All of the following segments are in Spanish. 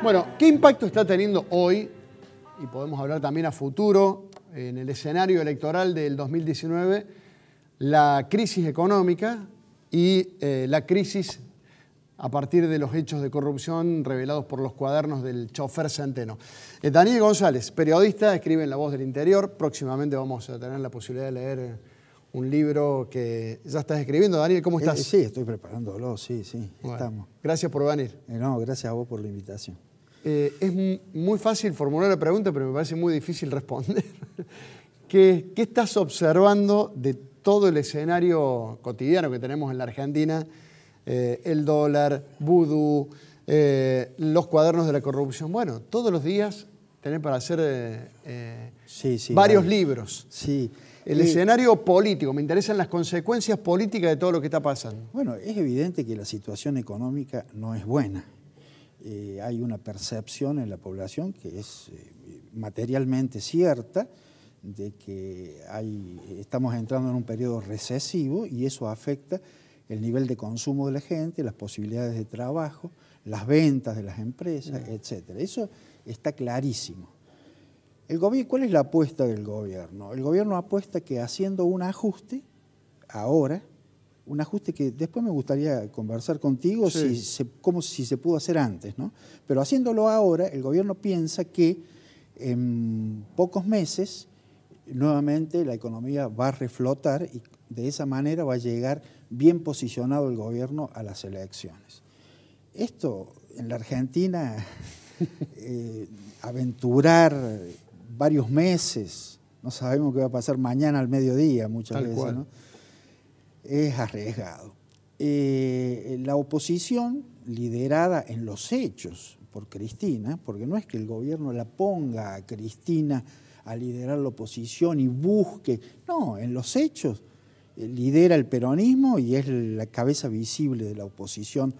Bueno, ¿qué impacto está teniendo hoy? Y podemos hablar también a futuro, en el escenario electoral del 2019, la crisis económica y eh, la crisis a partir de los hechos de corrupción revelados por los cuadernos del chofer Centeno. Eh, Daniel González, periodista, escribe en La Voz del Interior. Próximamente vamos a tener la posibilidad de leer eh, un libro que ya estás escribiendo. Daniel, ¿cómo estás? Sí, estoy preparándolo, sí, sí, estamos. Gracias por venir. no, gracias a vos por la invitación. Eh, es muy fácil formular la pregunta, pero me parece muy difícil responder. ¿Qué, estás observando de todo el escenario cotidiano que tenemos en la Argentina? Eh, el dólar, vudú, eh, los cuadernos de la corrupción. Bueno, todos los días tenés para hacer varios libros. Sí. El escenario político, me interesan las consecuencias políticas de todo lo que está pasando. Bueno, es evidente que la situación económica no es buena. Eh, hay una percepción en la población que es eh, materialmente cierta de que estamos entrando en un periodo recesivo y eso afecta el nivel de consumo de la gente, las posibilidades de trabajo, las ventas de las empresas, mm. etc. Eso está clarísimo. El gobierno, ¿Cuál es la apuesta del gobierno? El gobierno apuesta que haciendo un ajuste ahora, un ajuste que después me gustaría conversar contigo como si se pudo hacer antes, ¿no? Pero haciéndolo ahora, el gobierno piensa que en pocos meses nuevamente la economía va a reflotar y de esa manera va a llegar bien posicionado el gobierno a las elecciones. Esto en la Argentina, eh, aventurar varios meses, no sabemos qué va a pasar mañana al mediodía muchas veces, ¿no? es arriesgado. Eh, la oposición, liderada en los hechos por Cristina, porque no es que el gobierno la ponga a Cristina a liderar la oposición y busque, no, en los hechos eh, lidera el peronismo y es la cabeza visible de la oposición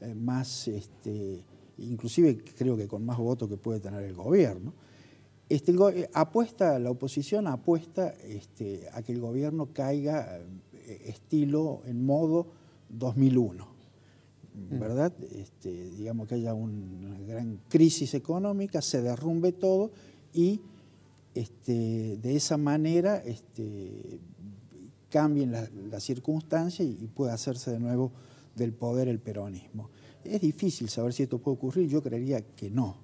eh, más, este, inclusive creo que con más votos que puede tener el gobierno. Este, apuesta, la oposición apuesta este, a que el gobierno caiga eh, estilo, en modo 2001, mm. ¿verdad? Este, digamos que haya una gran crisis económica, se derrumbe todo y este, de esa manera este, cambien las circunstancias y, puede hacerse de nuevo del poder el peronismo. Es difícil saber si esto puede ocurrir, yo creería que no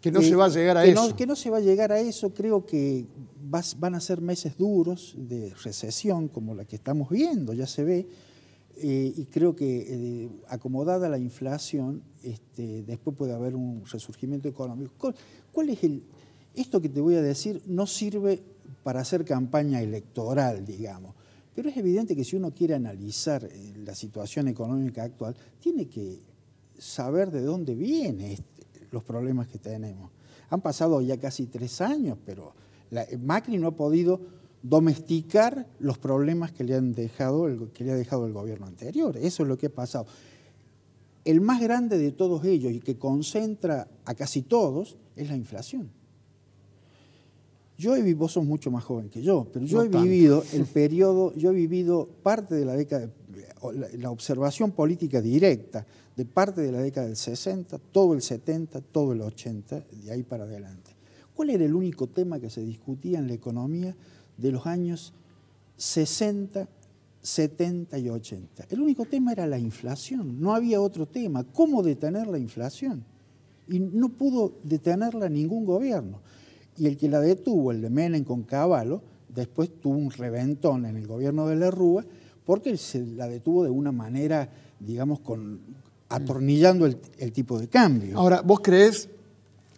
que no se va a eh, llegar a eso. que no se va a llegar a eso. Creo que van a ser meses duros de recesión como la que estamos viendo, ya se ve. Eh, y creo que eh, acomodada la inflación, este, después puede haber un resurgimiento económico. ¿Cuál, es el...? Esto que te voy a decir no sirve para hacer campaña electoral, digamos. Pero es evidente que si uno quiere analizar la situación económica actual, tiene que saber de dónde viene esto los problemas que tenemos. Han pasado ya casi tres años, pero la, Macri no ha podido domesticar los problemas que le, han dejado que le ha dejado el gobierno anterior. Eso es lo que ha pasado. El más grande de todos ellos y que concentra a casi todos es la inflación. Yo he vivido, vos sos mucho más joven que yo, pero yo he vivido el periodo, yo he vivido parte de la década, la observación política directa de parte de la década del 60, todo el 70, todo el 80, de ahí para adelante. ¿Cuál era el único tema que se discutía en la economía de los años 60, 70 y 80? El único tema era la inflación, no había otro tema. ¿Cómo detener la inflación? Y no pudo detenerla ningún gobierno. Y el que la detuvo, el de Menem con Caballo, después tuvo un reventón en el gobierno de la Rúa porque se la detuvo de una manera, digamos, con, atornillando el, tipo de cambio. Ahora, ¿vos crees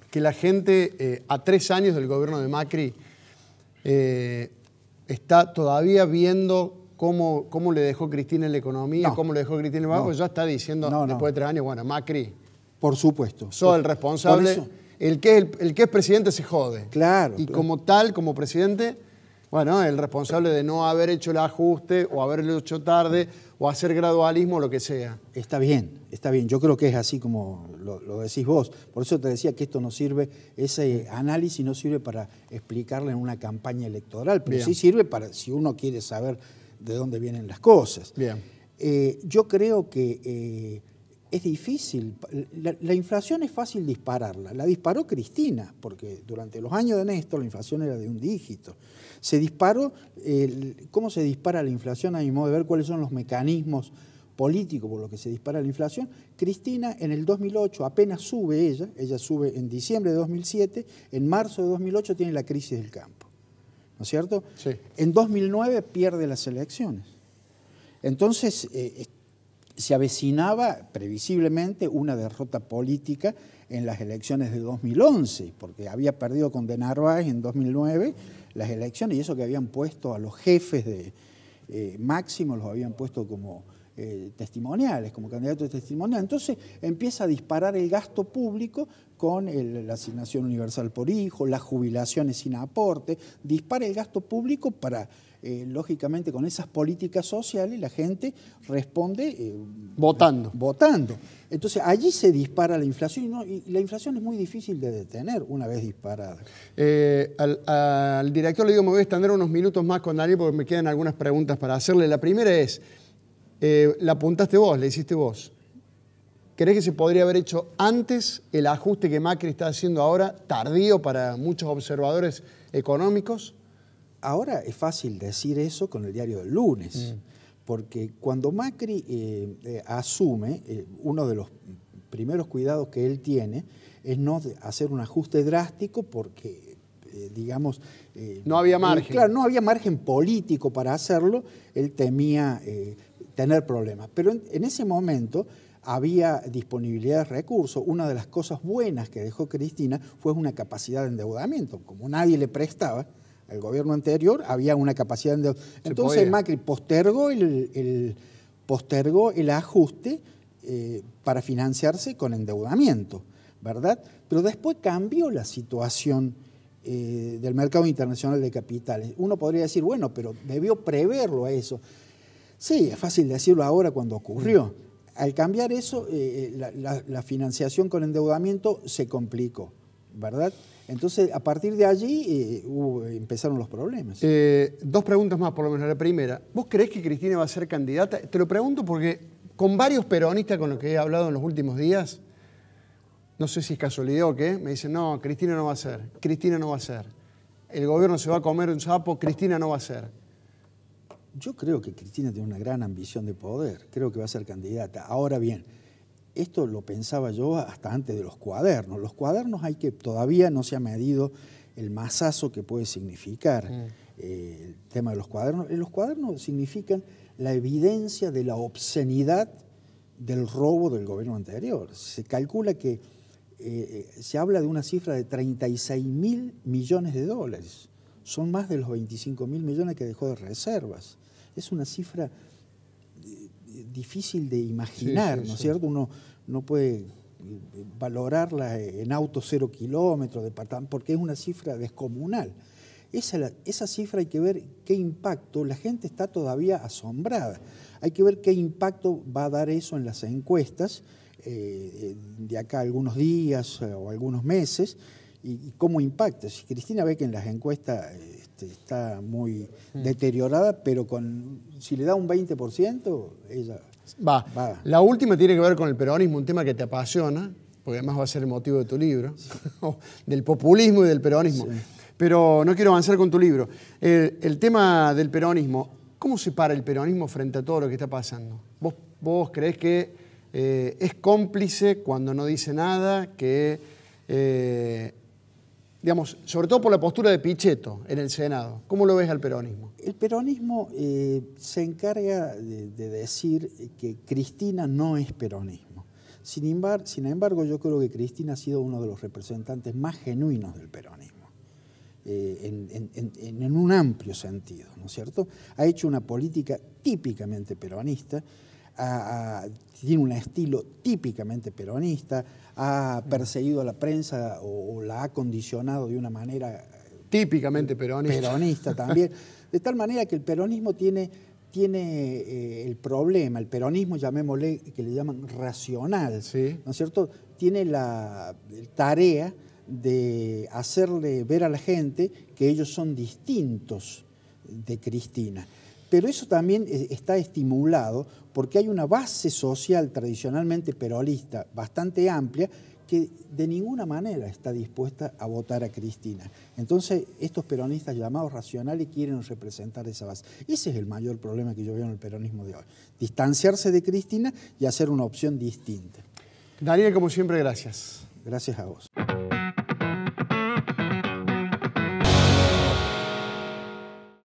que la gente eh, a tres años del gobierno de Macri eh, está todavía viendo cómo, cómo, le dejó Cristina en la economía, cómo le dejó Cristina en el banco, ya está diciendo después de tres años, bueno, Macri. Por supuesto. Soy el responsable. El que, que es presidente se jode. Claro. Y como tal, como presidente, bueno, el responsable de no haber hecho el ajuste o haberlo hecho tarde o hacer gradualismo, lo que sea. Está bien, está bien. Yo creo que es así como lo, decís vos. Por eso te decía que esto no sirve, ese análisis no sirve para explicarle en una campaña electoral, pero sí sirve para si uno quiere saber de dónde vienen las cosas. Bien. Eh, yo creo que eh, es difícil. La, inflación es fácil dispararla. La disparó Cristina, porque durante los años de Néstor la inflación era de un dígito. Se disparó, ¿cómo se dispara la inflación? A mi modo de ver, cuáles son los mecanismos políticos por los que se dispara la inflación. Cristina en el 2008 apenas sube ella, ella sube en diciembre de 2007, en marzo de 2008 tiene la crisis del campo. ¿No es cierto? Sí. En 2009 pierde las elecciones. Entonces, eh, se avecinaba previsiblemente una derrota política en las elecciones de 2011, porque había perdido con De Narváez en 2009 las elecciones y eso que habían puesto a los jefes de eh, Máximo, los habían puesto como eh, testimoniales, como candidatos testimoniales. Entonces empieza a disparar el gasto público con la asignación universal por hijo, las jubilaciones sin aporte, dispara el gasto público para eh, lógicamente con esas políticas sociales la gente responde eh, votando. votando. Entonces allí se dispara la inflación y, la inflación es muy difícil de detener una vez disparada. Eh, al, director le digo, me voy a extender unos minutos más con Daniel porque me quedan algunas preguntas para hacerle. La primera es, la apuntaste vos, le hiciste vos. ¿Crees que se podría haber hecho antes el ajuste que Macri está haciendo ahora, tardío para muchos observadores económicos? Ahora es fácil decir eso con el diario del lunes, mm. porque cuando Macri eh, eh, asume, eh, uno de los primeros cuidados que él tiene es no hacer un ajuste drástico porque, digamos... no había margen. Claro, no había margen político para hacerlo, él temía tener problemas. Pero en ese momento había disponibilidad de recursos. Una de las cosas buenas que dejó Cristina fue una capacidad de endeudamiento, como nadie le prestaba el gobierno anterior, había una capacidad de... Entonces Macri postergó el, postergó el ajuste eh, para financiarse con endeudamiento, ¿verdad? Pero después cambió la situación eh, del mercado internacional de capitales. Uno podría decir, bueno, pero debió preverlo a eso. Sí, es fácil decirlo ahora cuando ocurrió. Al cambiar eso, eh, la financiación con endeudamiento se complicó, ¿verdad? Entonces, a partir de allí eh, empezaron los problemas. Eh, dos preguntas más, por lo menos la primera. ¿Vos crees que Cristina va a ser candidata? Te lo pregunto porque con varios peronistas con los que he hablado en los últimos días, no sé si es casualidad o qué, me dicen, no, Cristina no va a ser, Cristina no va a ser. El gobierno se va a comer un sapo, Cristina no va a ser. Yo creo que Cristina tiene una gran ambición de poder, creo que va a ser candidata. Ahora bien, esto lo pensaba yo hasta antes de los cuadernos. Los cuadernos hay que, todavía no se ha medido el masazo que puede significar mm. eh, el tema de los cuadernos. Eh, los cuadernos significan la evidencia de la obscenidad del robo del gobierno anterior. Se calcula que eh, se habla de una cifra de 36 mil millones de dólares. Son más de los 25 mil millones que dejó de reservas. Es una cifra difícil de imaginar, ¿no es cierto? Uno no puede eh, valorarla en auto cero kilómetros, porque es una cifra descomunal. Esa, cifra hay que ver qué impacto, la gente está todavía asombrada, hay que ver qué impacto va a dar eso en las encuestas eh, eh, de acá algunos días o algunos meses, y, cómo impacta. Si Cristina ve que en las encuestas este, está muy mm. deteriorada, pero con si le da un 20%, ella va. La última tiene que ver con el peronismo, un tema que te apasiona, porque además va a ser el motivo de tu libro, del populismo y del peronismo. Pero no quiero avanzar con tu libro. El, tema del peronismo, ¿cómo se para el peronismo frente a todo lo que está pasando? ¿Vos, vos creés que eh, es cómplice cuando no dice nada, que eh, digamos, sobre todo por la postura de Pichetto en el Senado. ¿Cómo lo ves al peronismo? El peronismo eh, se encarga de, decir que Cristina no es peronismo. Sin embargo, sin embargo, yo creo que Cristina ha sido uno de los representantes más genuinos del peronismo, eh, en, en un amplio sentido, ¿no es cierto? Ha hecho una política típicamente peronista, tiene un estilo típicamente peronista, ha perseguido a la prensa o, la ha condicionado de una manera... Eh, típicamente peronista. Peronista también. De tal manera que el peronismo tiene, tiene eh, el problema, el peronismo, llamémosle, que le llaman racional, ¿no es cierto? Tiene la tarea de hacerle ver a la gente que ellos son distintos de Cristina. Pero eso también eh, está estimulado porque hay una base social tradicionalmente peronista bastante amplia que de ninguna manera está dispuesta a votar a Cristina. Entonces, estos peronistas llamados racionales quieren representar esa base. Ese es el mayor problema que yo veo en el peronismo de hoy. Distanciarse de Cristina y hacer una opción distinta. Daniel, como siempre, gracias. Gracias a vos.